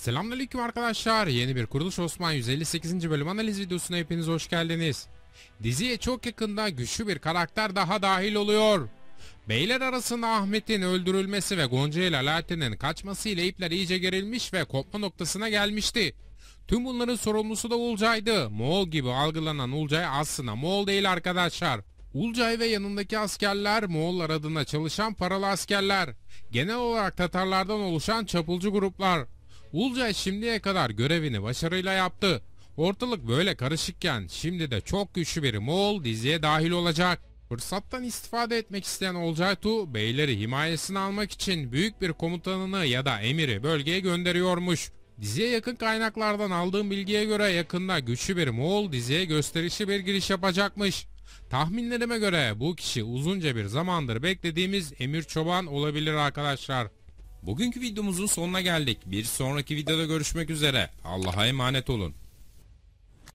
Selamünaleyküm arkadaşlar. Yeni bir Kuruluş Osman 158. bölüm analiz videosuna hepiniz hoş geldiniz. Diziye çok yakında güçlü bir karakter daha dahil oluyor. Beyler arasında Ahmet'in öldürülmesi ve Gonca ile Alaaddin'in kaçması ile ipler iyice gerilmiş ve kopma noktasına gelmişti. Tüm bunların sorumlusu da Ulcay'dı. Moğol gibi algılanan Ulcay aslında Moğol değil arkadaşlar. Ulcay ve yanındaki askerler Moğollar adına çalışan paralı askerler. Genel olarak Tatarlardan oluşan çapulcu gruplar. Ulcay şimdiye kadar görevini başarıyla yaptı. Ortalık böyle karışıkken şimdi de çok güçlü bir Moğol diziye dahil olacak. Fırsattan istifade etmek isteyen tu, beyleri himayesine almak için büyük bir komutanını ya da emiri bölgeye gönderiyormuş. Diziye yakın kaynaklardan aldığım bilgiye göre yakında güçlü bir Moğol diziye gösterişli bir giriş yapacakmış. Tahminlerime göre bu kişi uzunca bir zamandır beklediğimiz Emir Çoban olabilir arkadaşlar. Bugünkü videomuzun sonuna geldik. Bir sonraki videoda görüşmek üzere. Allah'a emanet olun.